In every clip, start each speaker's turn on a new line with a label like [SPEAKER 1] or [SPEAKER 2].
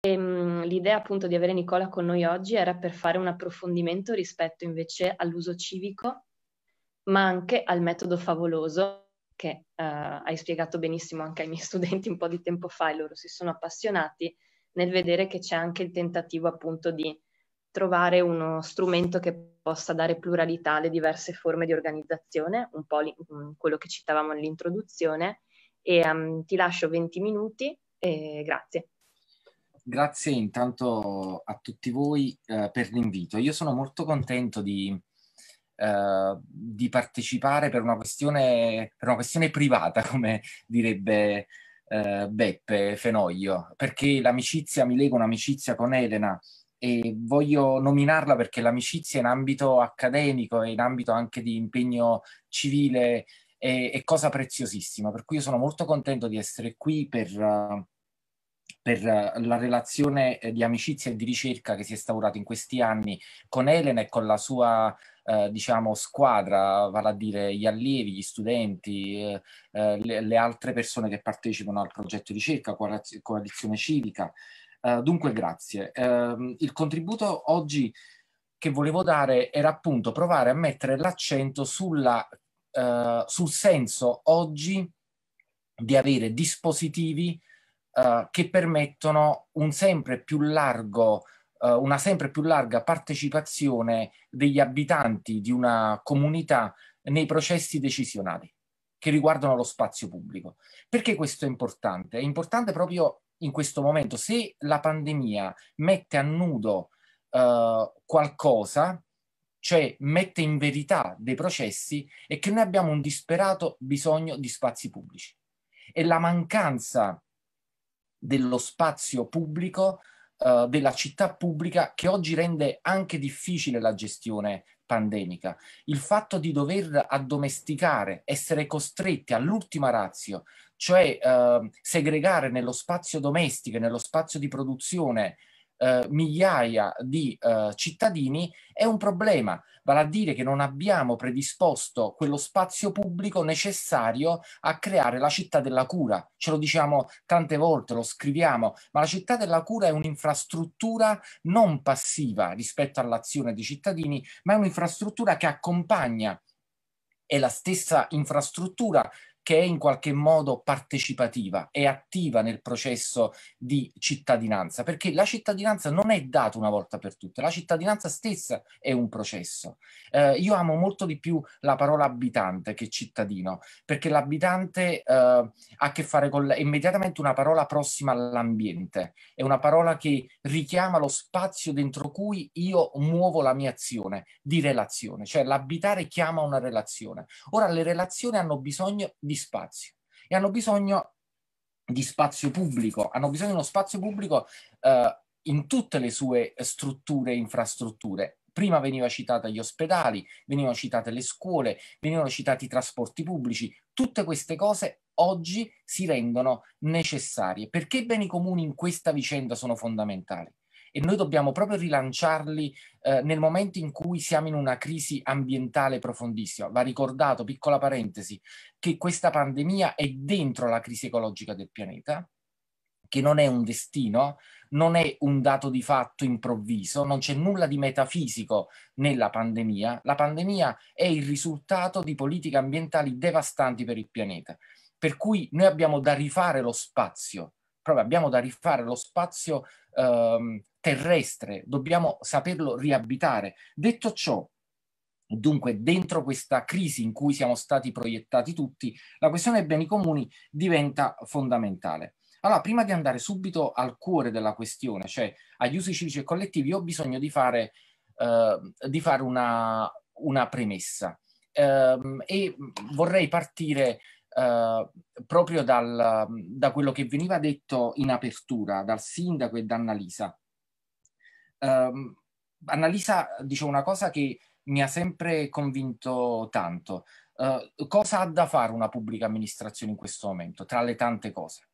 [SPEAKER 1] Ehm, l'idea appunto di avere Nicola con noi oggi era per fare un approfondimento rispetto invece all'uso civico, ma anche al metodo favoloso che eh, hai spiegato benissimo anche ai miei studenti un po' di tempo fa e loro si sono appassionati nel vedere che c'è anche il tentativo appunto di trovare uno strumento che possa dare pluralità alle diverse forme di organizzazione, un po' li, mm, quello che citavamo nell'introduzione e um, ti lascio 20 minuti e grazie grazie intanto a tutti voi eh, per l'invito. Io sono molto contento di, eh, di partecipare per una, per una, questione, privata, come direbbe eh, Beppe Fenoglio, perché l'amicizia, mi lega un'amicizia con Elena e voglio nominarla perché l'amicizia in ambito accademico e in ambito anche di impegno civile è, è cosa preziosissima, per cui io sono molto contento di essere qui per... Uh, per eh, la relazione eh, di amicizia e di ricerca che si è instaurata in questi anni con Elena e con la sua eh, diciamo squadra, vale a dire gli allievi, gli studenti, eh, eh le, le, altre persone che partecipano al progetto di ricerca, coalizione civica. Eh, dunque grazie. Ehm, il contributo oggi che volevo dare era appunto provare a mettere l'accento sul senso oggi di avere dispositivi eh, che permettono un sempre più largo eh, una sempre più larga partecipazione degli abitanti di una comunità nei processi decisionali che riguardano lo spazio pubblico. Perché questo è importante? È importante proprio in questo momento. Se la pandemia mette a nudo eh, qualcosa, cioè mette in verità dei processi, è che noi abbiamo un disperato bisogno di spazi pubblici. E la mancanza di dello spazio pubblico, eh, della città pubblica, che oggi rende anche difficile la gestione pandemica. Il fatto di dover addomesticare, essere costretti all'ultima razio, cioè eh, segregare nello spazio domestico e nello spazio di produzione eh, migliaia di eh, cittadini è un problema, vale a dire che non abbiamo predisposto quello spazio pubblico necessario a creare la città della cura. Ce lo diciamo tante volte, lo scriviamo, ma la città della cura è un'infrastruttura non passiva rispetto all'azione dei cittadini, ma è un'infrastruttura che accompagna è la stessa infrastruttura che è in qualche modo partecipativa, e attiva nel processo di cittadinanza, perché la cittadinanza non è data una volta per tutte, la cittadinanza stessa è un processo. Eh, io amo molto di più la parola abitante che cittadino, perché l'abitante eh, ha a che fare con immediatamente una parola prossima all'ambiente, è una parola che richiama lo spazio dentro cui io muovo la mia azione di relazione, cioè l'abitare chiama una relazione. Ora le relazioni hanno bisogno di spazio e hanno bisogno di spazio pubblico, hanno bisogno di uno spazio pubblico eh, in tutte le sue strutture e infrastrutture. Prima veniva citata gli ospedali, venivano citate le scuole, venivano citati i trasporti pubblici, tutte queste cose oggi si rendono necessarie. Perché i beni comuni in questa vicenda sono fondamentali? e noi dobbiamo proprio rilanciarli eh, nel momento in cui siamo in una crisi ambientale profondissima. Va ricordato, piccola parentesi, che questa pandemia è dentro la crisi ecologica del pianeta, che non è un destino, non è un dato di fatto improvviso, non c'è nulla di metafisico nella pandemia. La pandemia è il risultato di politiche ambientali devastanti per il pianeta. Per cui noi abbiamo da rifare lo spazio proprio abbiamo da rifare lo spazio ehm, terrestre, dobbiamo saperlo riabitare. Detto ciò, Dunque, dentro questa crisi in cui siamo stati proiettati tutti, la questione dei beni comuni diventa fondamentale. Allora, prima di andare subito al cuore della questione, cioè agli usi civici e collettivi, ho bisogno di fare, eh, di fare una, una, premessa eh, e vorrei partire eh, proprio dal, da quello che veniva detto in apertura dal sindaco e da Annalisa. Um, Annalisa dice una cosa che mi ha sempre convinto tanto. Uh, cosa ha da fare una pubblica amministrazione in questo momento, tra le tante cose?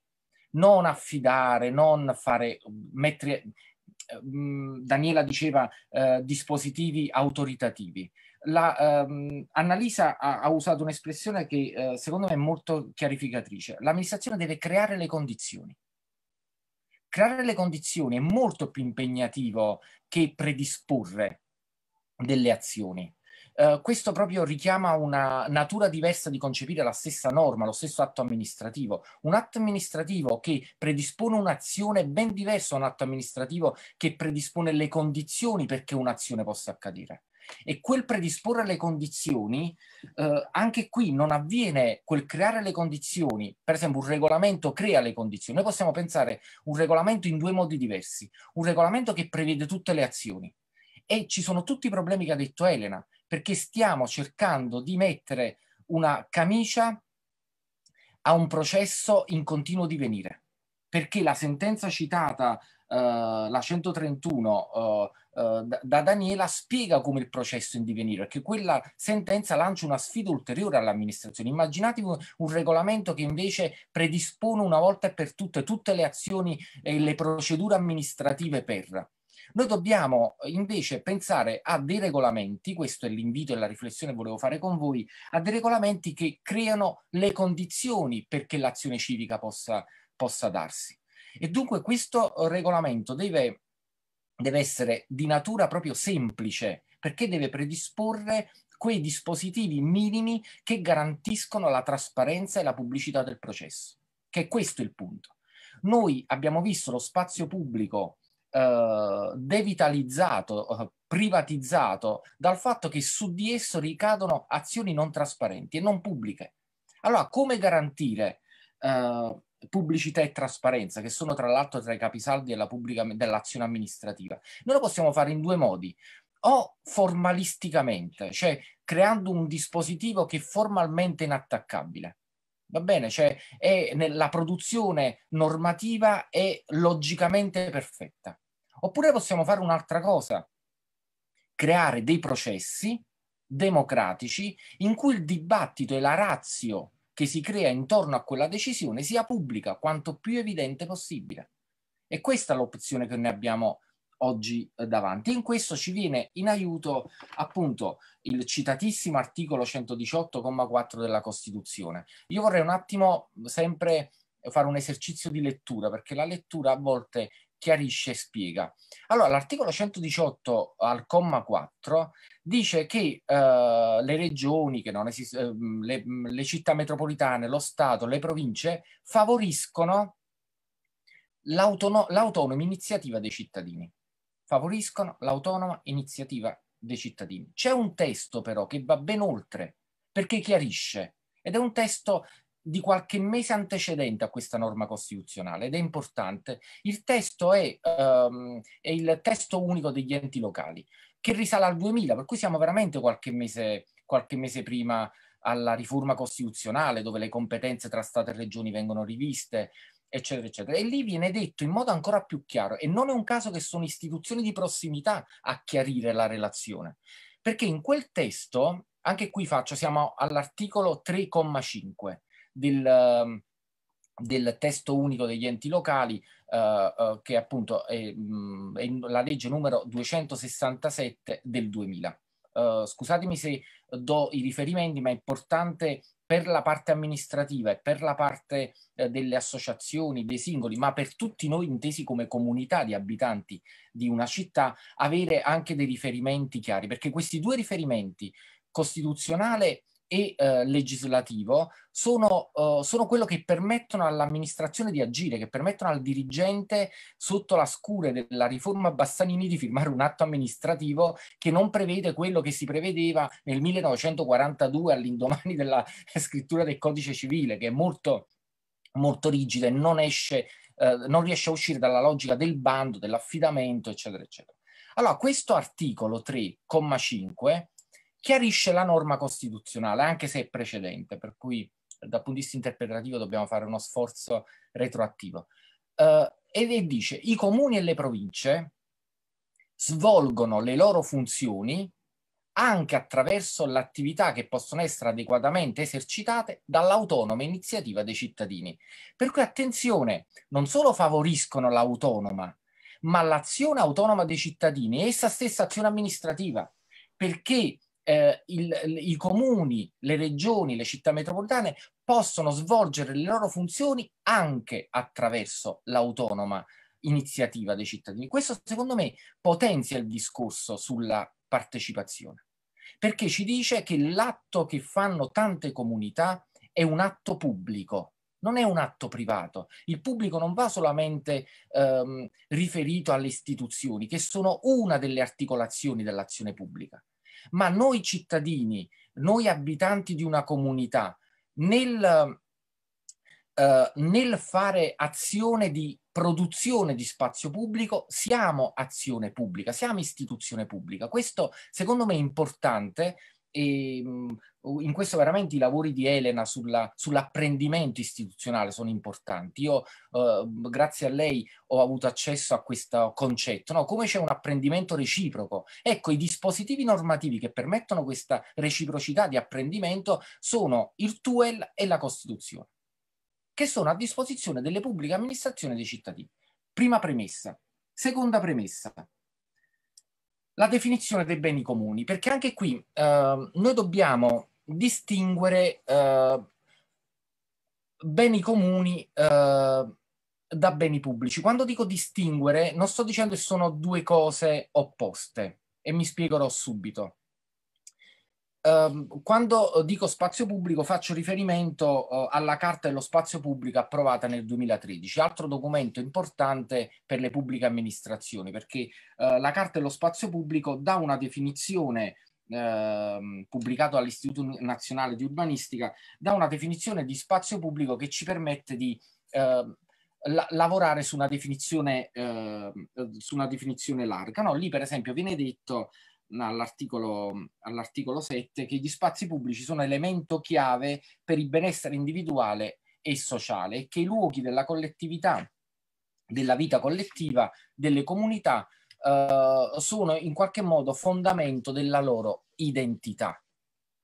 [SPEAKER 1] Non affidare, non fare, mettere, eh, mm, Daniela diceva, uh, dispositivi autoritativi la, ehm, Annalisa ha, ha usato un'espressione che eh, secondo me è molto chiarificatrice. L'amministrazione deve creare le condizioni. Creare le condizioni è molto più impegnativo che predisporre delle azioni. Uh, questo proprio richiama una natura diversa di concepire la stessa norma, lo stesso atto amministrativo. Un atto amministrativo che predispone un'azione è ben diverso da un atto amministrativo che predispone le condizioni perché un'azione possa accadere. E quel predisporre le condizioni, eh, anche qui non avviene quel creare le condizioni, per esempio un regolamento crea le condizioni, noi possiamo pensare un regolamento in due modi diversi, un regolamento che prevede tutte le azioni e ci sono tutti i problemi che ha detto Elena, perché stiamo cercando di mettere una camicia a un processo in continuo divenire, perché la sentenza citata Uh, la 131 uh, eh, eh, da Daniela spiega come il processo in divenire, perché quella sentenza lancia una sfida ulteriore all'amministrazione. Immaginatevi un, regolamento che invece predispone una volta per tutte tutte le azioni e le procedure amministrative per. Noi dobbiamo invece pensare a dei regolamenti, questo è l'invito e la riflessione che volevo fare con voi, a dei regolamenti che creano le condizioni perché l'azione civica possa, possa darsi. E dunque questo regolamento deve deve essere di natura proprio semplice, perché deve predisporre quei dispositivi minimi che garantiscono la trasparenza e la pubblicità del processo, che è questo il punto. Noi abbiamo visto lo spazio pubblico eh, devitalizzato, eh, privatizzato dal fatto che su di esso ricadono azioni non trasparenti e non pubbliche. Allora, come garantire eh, pubblicità e trasparenza, che sono tra l'altro tra i capisaldi della pubblica, dell'azione amministrativa. Noi lo possiamo fare in due modi, o formalisticamente, cioè creando un dispositivo che è formalmente inattaccabile. Va bene, cioè è nella produzione normativa è logicamente perfetta. Oppure possiamo fare un'altra cosa, creare dei processi democratici in cui il dibattito e la razio che si crea intorno a quella decisione sia pubblica quanto più evidente possibile. E questa è l'opzione che noi abbiamo oggi eh, davanti. In questo ci viene in aiuto appunto il citatissimo articolo 118,4 della Costituzione. Io vorrei un attimo sempre fare un esercizio di lettura perché la lettura a volte chiarisce e spiega. Allora, l'articolo 118 al comma 4 dice che eh, le regioni, che non esist- eh, le, le città metropolitane, lo Stato, le province favoriscono l'autono- l'autonoma iniziativa dei cittadini. Favoriscono l'autonoma iniziativa dei cittadini. C'è un testo però che va ben oltre perché chiarisce ed è un testo di qualche mese antecedente a questa norma costituzionale ed è importante. Il testo è, um, è il testo unico degli enti locali che risale al 2000, per cui siamo veramente qualche mese, qualche mese prima alla riforma costituzionale dove le competenze tra Stato e Regioni vengono riviste, eccetera, eccetera. E lì viene detto in modo ancora più chiaro, e non è un caso che sono istituzioni di prossimità a chiarire la relazione, perché in quel testo, anche qui faccio, siamo all'articolo 3,5, del, ehm, del testo unico degli enti locali eh, eh, che appunto è, mh, mm, è, la legge numero 267 del 2000. Uh, eh, scusatemi se do i riferimenti, ma è importante per la parte amministrativa e per la parte eh, delle associazioni, dei singoli, ma per tutti noi intesi come comunità di abitanti di una città, avere anche dei riferimenti chiari, perché questi due riferimenti, costituzionale e eh, legislativo sono, uh, sono, quello che permettono all'amministrazione di agire, che permettono al dirigente sotto la scure della riforma Bassanini di firmare un atto amministrativo che non prevede quello che si prevedeva nel 1942 all'indomani della scrittura del codice civile, che è molto, molto rigida e non, esce, uh, non riesce a uscire dalla logica del bando, dell'affidamento, eccetera, eccetera. Allora, questo articolo 3,5 chiarisce la norma costituzionale, anche se è precedente, per cui dal punto di vista interpretativo dobbiamo fare uno sforzo retroattivo. Uh, eh, e dice i comuni e le province svolgono le loro funzioni anche attraverso l'attività che possono essere adeguatamente esercitate dall'autonoma iniziativa dei cittadini. Per cui attenzione, non solo favoriscono l'autonoma, ma l'azione autonoma dei cittadini è essa stessa azione amministrativa, perché eh, il, i comuni, le regioni, le città metropolitane possono svolgere le loro funzioni anche attraverso l'autonoma iniziativa dei cittadini. Questo secondo me potenzia il discorso sulla partecipazione, perché ci dice che l'atto che fanno tante comunità è un atto pubblico, non è un atto privato. Il pubblico non va solamente ehm, riferito alle istituzioni, che sono una delle articolazioni dell'azione pubblica, ma noi cittadini, noi abitanti di una comunità, nel, eh, nel fare azione di produzione di spazio pubblico, siamo azione pubblica, siamo istituzione pubblica. Questo secondo me è importante e in questo veramente i lavori di Elena sulla, sull'apprendimento istituzionale sono importanti. Io eh, grazie a lei ho avuto accesso a questo concetto, no? come c'è un apprendimento reciproco. Ecco, i dispositivi normativi che permettono questa reciprocità di apprendimento sono il TUEL e la Costituzione, che sono a disposizione delle pubbliche amministrazioni e dei cittadini. Prima premessa. Seconda premessa la definizione dei beni comuni, perché anche qui eh, noi dobbiamo distinguere eh, beni comuni eh, da beni pubblici. Quando dico distinguere, non sto dicendo che sono due cose opposte e mi spiegherò subito. Ehm, quando eh, dico spazio pubblico faccio riferimento eh, alla Carta dello Spazio Pubblico approvata nel 2013, altro documento importante per le pubbliche amministrazioni, perché eh, la Carta dello Spazio Pubblico dà una definizione eh, pubblicato dall'Istituto Nazionale di Urbanistica, dà una definizione di spazio pubblico che ci permette di eh, la lavorare su una definizione, eh, su una definizione larga. No? Lì, per esempio, viene detto all'articolo, all'articolo 7 che gli spazi pubblici sono elemento chiave per il benessere individuale e sociale e che i luoghi della collettività, della vita collettiva, delle comunità eh, sono in qualche modo fondamento della loro identità.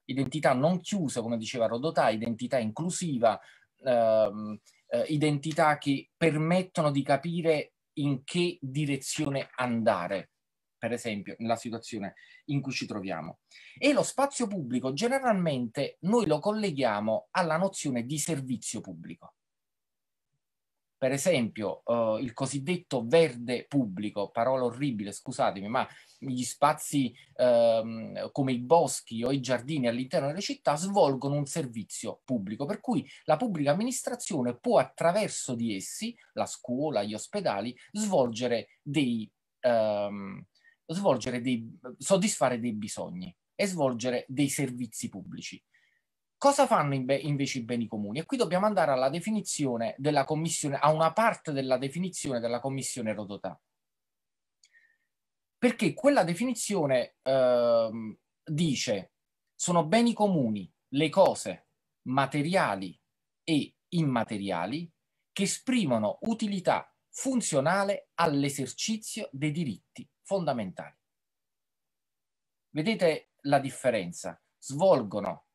[SPEAKER 1] Identità non chiusa, come diceva Rodotà, identità inclusiva, eh, eh, identità che permettono di capire in che direzione andare per esempio, nella situazione in cui ci troviamo. E lo spazio pubblico generalmente noi lo colleghiamo alla nozione di servizio pubblico. Per esempio, eh, il cosiddetto verde pubblico, parola orribile, scusatemi, ma gli spazi ehm, come i boschi o i giardini all'interno delle città svolgono un servizio pubblico, per cui la pubblica amministrazione può attraverso di essi, la scuola, gli ospedali, svolgere dei, ehm, svolgere dei, soddisfare dei bisogni e svolgere dei servizi pubblici. Cosa fanno invece i beni comuni? E qui dobbiamo andare alla definizione della commissione, a una parte della definizione della commissione Rodotà. Perché quella definizione eh, dice sono beni comuni le cose materiali e immateriali che esprimono utilità funzionale all'esercizio dei diritti fondamentali. Vedete la differenza? Svolgono,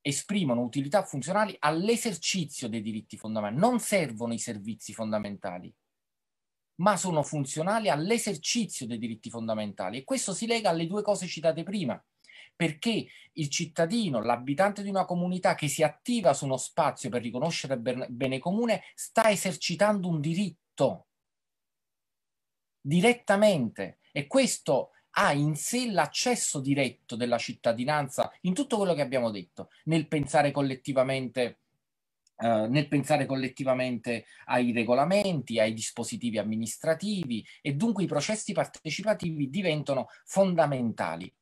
[SPEAKER 1] esprimono utilità funzionali all'esercizio dei diritti fondamentali, non servono i servizi fondamentali, ma sono funzionali all'esercizio dei diritti fondamentali. E questo si lega alle due cose citate prima, perché il cittadino, l'abitante di una comunità che si attiva su uno spazio per riconoscere bene comune, sta esercitando un diritto direttamente e questo ha in sé l'accesso diretto della cittadinanza in tutto quello che abbiamo detto, nel pensare collettivamente Uh, nel pensare collettivamente ai regolamenti, ai dispositivi amministrativi e dunque i processi partecipativi diventano fondamentali.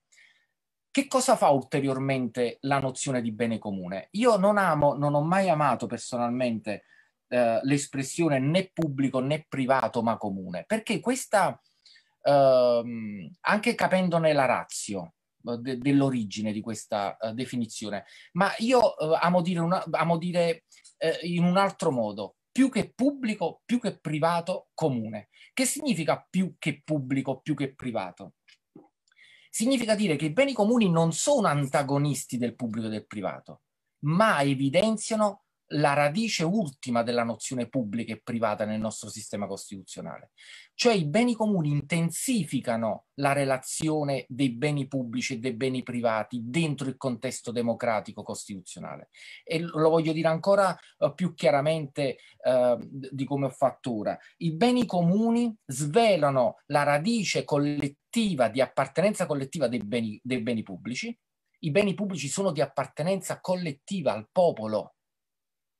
[SPEAKER 1] Che cosa fa ulteriormente la nozione di bene comune? Io non amo, non ho mai amato personalmente eh, l'espressione né pubblico né privato ma comune, perché questa, ehm, anche capendone la razio eh, de dell'origine di questa eh, definizione, ma io eh, amo dire, una, amo dire eh, in un altro modo, più che pubblico, più che privato, comune. Che significa più che pubblico, più che privato? Significa dire che i beni comuni non sono antagonisti del pubblico e del privato, ma evidenziano la radice ultima della nozione pubblica e privata nel nostro sistema costituzionale. Cioè i beni comuni intensificano la relazione dei beni pubblici e dei beni privati dentro il contesto democratico costituzionale. E lo voglio dire ancora eh, più chiaramente eh, di come ho fatto ora. I beni comuni svelano la radice collettiva di appartenenza collettiva dei beni, dei beni pubblici. I beni pubblici sono di appartenenza collettiva al popolo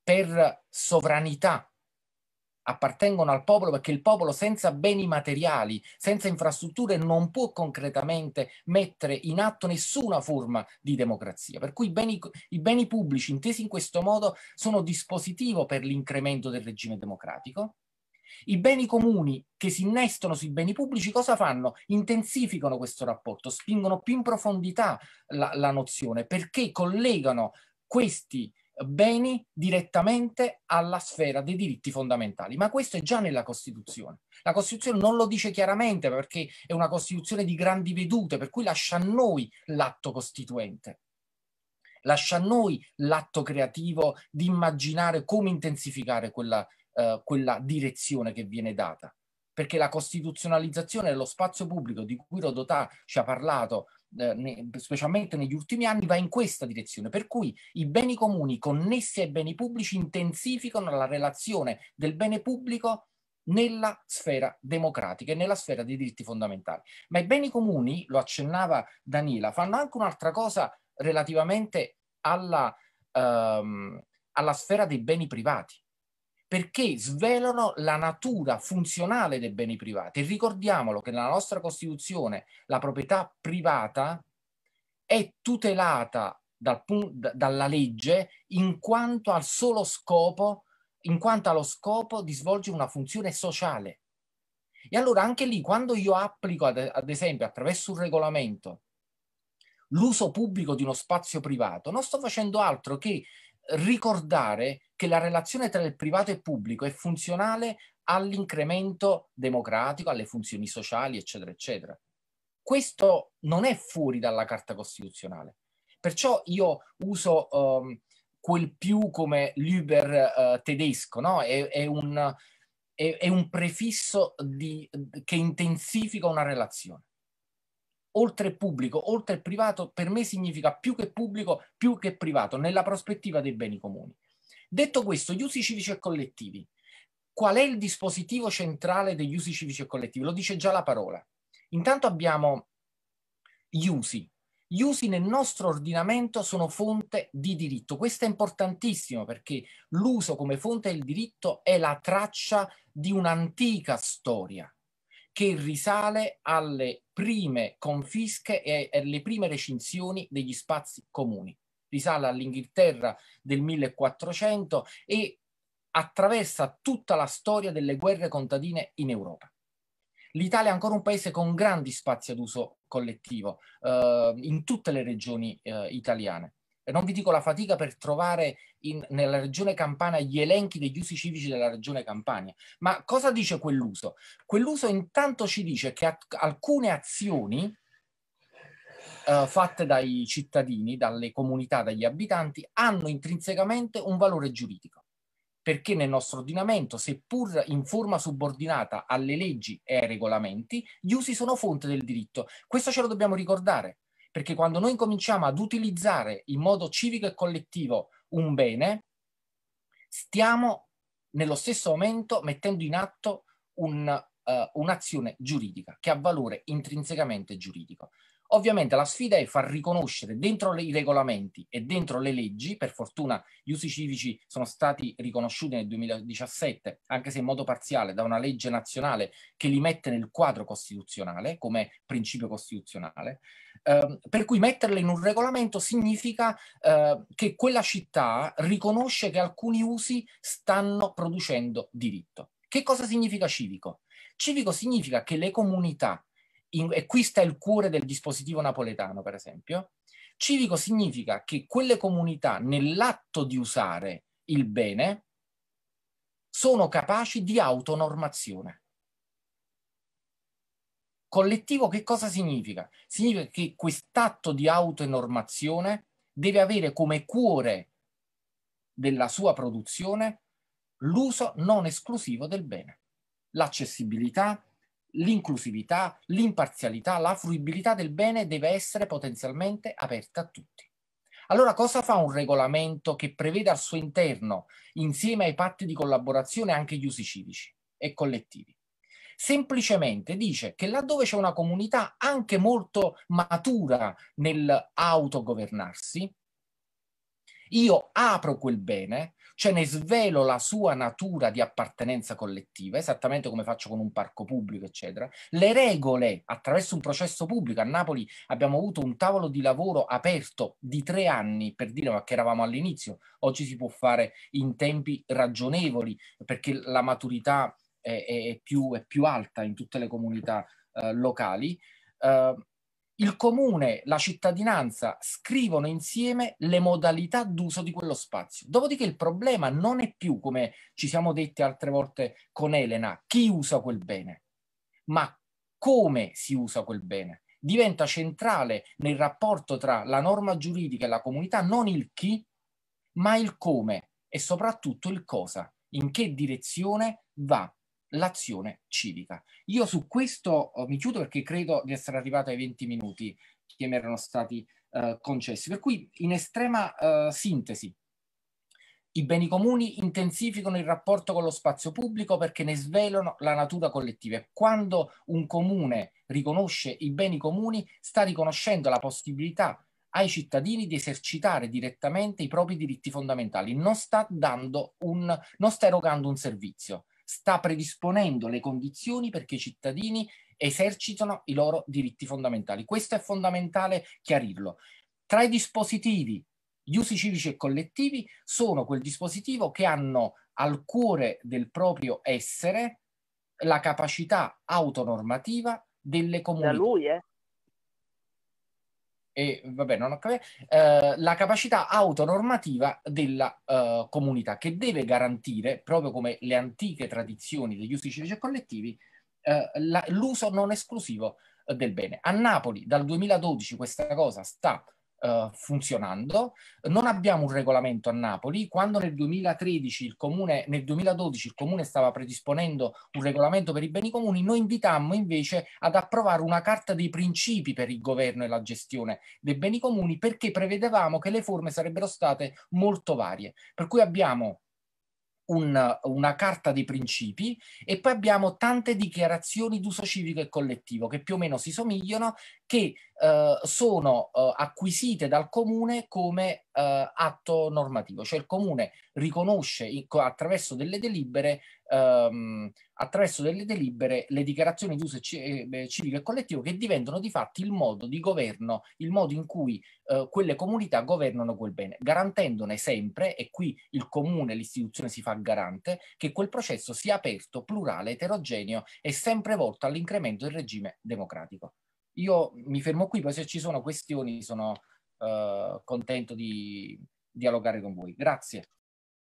[SPEAKER 1] per sovranità appartengono al popolo perché il popolo senza beni materiali, senza infrastrutture non può concretamente mettere in atto nessuna forma di democrazia. Per cui i beni, i beni pubblici intesi in questo modo sono dispositivo per l'incremento del regime democratico. I beni comuni che si innestano sui beni pubblici cosa fanno? Intensificano questo rapporto, spingono più in profondità la, la nozione perché collegano questi beni direttamente alla sfera dei diritti fondamentali. Ma questo è già nella Costituzione. La Costituzione non lo dice chiaramente perché è una Costituzione di grandi vedute, per cui lascia a noi l'atto costituente. Lascia a noi l'atto creativo di immaginare come intensificare quella, eh, quella direzione che viene data perché la costituzionalizzazione dello spazio pubblico di cui Rodotà ci ha parlato eh, specialmente negli ultimi anni, va in questa direzione, per cui i beni comuni connessi ai beni pubblici intensificano la relazione del bene pubblico nella sfera democratica e nella sfera dei diritti fondamentali. Ma i beni comuni, lo accennava Danila, fanno anche un'altra cosa relativamente alla, ehm, alla sfera dei beni privati perché svelano la natura funzionale dei beni privati. E ricordiamolo che nella nostra Costituzione la proprietà privata è tutelata dal, dalla legge in quanto al solo scopo, in quanto allo scopo di svolgere una funzione sociale. E allora anche lì, quando io applico, ad, ad esempio, attraverso un regolamento, l'uso pubblico di uno spazio privato, non sto facendo altro che ricordare che la relazione tra il privato e il pubblico è funzionale all'incremento democratico, alle funzioni sociali, eccetera, eccetera. Questo non è fuori dalla Carta Costituzionale. Perciò io uso um, quel più come l'Uber uh, tedesco, no? È, è, un, è, è un prefisso di, che intensifica una relazione oltre pubblico, oltre privato, per me significa più che pubblico, più che privato, nella prospettiva dei beni comuni. Detto questo, gli usi civici e collettivi. Qual è il dispositivo centrale degli usi civici e collettivi? Lo dice già la parola. Intanto abbiamo gli usi. Gli usi nel nostro ordinamento sono fonte di diritto. Questo è importantissimo perché l'uso come fonte del diritto è la traccia di un'antica storia che risale alle prime confische e, e le prime recinzioni degli spazi comuni. Risale all'Inghilterra del 1400 e attraversa tutta la storia delle guerre contadine in Europa. L'Italia è ancora un paese con grandi spazi ad uso collettivo eh, in tutte le regioni eh, italiane e non vi dico la fatica per trovare in, nella regione Campania gli elenchi degli usi civici della regione Campania. Ma cosa dice quell'uso? Quell'uso intanto ci dice che alcune azioni eh, fatte dai cittadini, dalle comunità, dagli abitanti, hanno intrinsecamente un valore giuridico. Perché nel nostro ordinamento, seppur in forma subordinata alle leggi e ai regolamenti, gli usi sono fonte del diritto. Questo ce lo dobbiamo ricordare perché quando noi cominciamo ad utilizzare in modo civico e collettivo un bene, stiamo nello stesso momento mettendo in atto un, uh, un'azione giuridica che ha valore intrinsecamente giuridico. Ovviamente la sfida è far riconoscere dentro i regolamenti e dentro le leggi, per fortuna gli usi civici sono stati riconosciuti nel 2017, anche se in modo parziale, da una legge nazionale che li mette nel quadro costituzionale, come principio costituzionale, eh, per cui metterle in un regolamento significa eh, che quella città riconosce che alcuni usi stanno producendo diritto. Che cosa significa civico? Civico significa che le comunità in, e qui sta il cuore del dispositivo napoletano, per esempio, civico significa che quelle comunità nell'atto di usare il bene sono capaci di autonormazione. Collettivo che cosa significa? Significa che quest'atto di autonormazione deve avere come cuore della sua produzione l'uso non esclusivo del bene, l'accessibilità, l'inclusività, l'imparzialità, la fruibilità del bene deve essere potenzialmente aperta a tutti. Allora cosa fa un regolamento che prevede al suo interno, insieme ai patti di collaborazione, anche gli usi civici e collettivi? semplicemente dice che laddove c'è una comunità anche molto matura nel autogovernarsi, io apro quel bene cioè ne svelo la sua natura di appartenenza collettiva, esattamente come faccio con un parco pubblico, eccetera. Le regole attraverso un processo pubblico. A Napoli abbiamo avuto un tavolo di lavoro aperto di tre anni, per dire ma che eravamo all'inizio, oggi si può fare in tempi ragionevoli, perché la maturità è, è, più, è più, alta in tutte le comunità eh, locali. Eh, il comune, la cittadinanza scrivono insieme le modalità d'uso di quello spazio. Dopodiché il problema non è più, come ci siamo detti altre volte con Elena, chi usa quel bene, ma come si usa quel bene. Diventa centrale nel rapporto tra la norma giuridica e la comunità non il chi, ma il come e soprattutto il cosa, in che direzione va l'azione civica. Io su questo oh, mi chiudo perché credo di essere arrivato ai 20 minuti che mi erano stati eh, concessi. Per cui, in estrema eh, sintesi, i beni comuni intensificano il rapporto con lo spazio pubblico perché ne svelano la natura collettiva. E quando un comune riconosce i beni comuni, sta riconoscendo la possibilità ai cittadini di esercitare direttamente i propri diritti fondamentali, non sta, dando un, non sta erogando un servizio, sta predisponendo le condizioni perché i cittadini esercitano i loro diritti fondamentali. Questo è fondamentale chiarirlo. Tra i dispositivi, gli usi civici e collettivi sono quel dispositivo che hanno al cuore del proprio essere la capacità autonormativa delle comunità. Da lui, eh? e vabbè, non ho capito, eh, la capacità autonormativa della eh, comunità che deve garantire, proprio come le antiche tradizioni degli usi civici e collettivi, eh, la, l'uso non esclusivo del bene. A Napoli dal 2012 questa cosa sta eh, funzionando. Non abbiamo un regolamento a Napoli. Quando nel 2013 il comune, nel 2012 il comune stava predisponendo un regolamento per i beni comuni, noi invitammo invece ad approvare una carta dei principi per il governo e la gestione dei beni comuni perché prevedevamo che le forme sarebbero state molto varie. Per cui abbiamo un, una carta dei principi e poi abbiamo tante dichiarazioni d'uso civico e collettivo che più o meno si somigliano, che eh, sono eh, acquisite dal comune come eh, atto normativo, cioè il comune riconosce in, attraverso, delle delibere, ehm, attraverso delle delibere le dichiarazioni di uso eh, civile e collettivo che diventano di fatto il modo di governo, il modo in cui eh, quelle comunità governano quel bene, garantendone sempre, e qui il comune, l'istituzione si fa garante, che quel processo sia aperto, plurale, eterogeneo e sempre volto all'incremento del regime democratico. Io mi fermo qui, poi se ci sono questioni sono eh, contento di dialogare con voi. Grazie.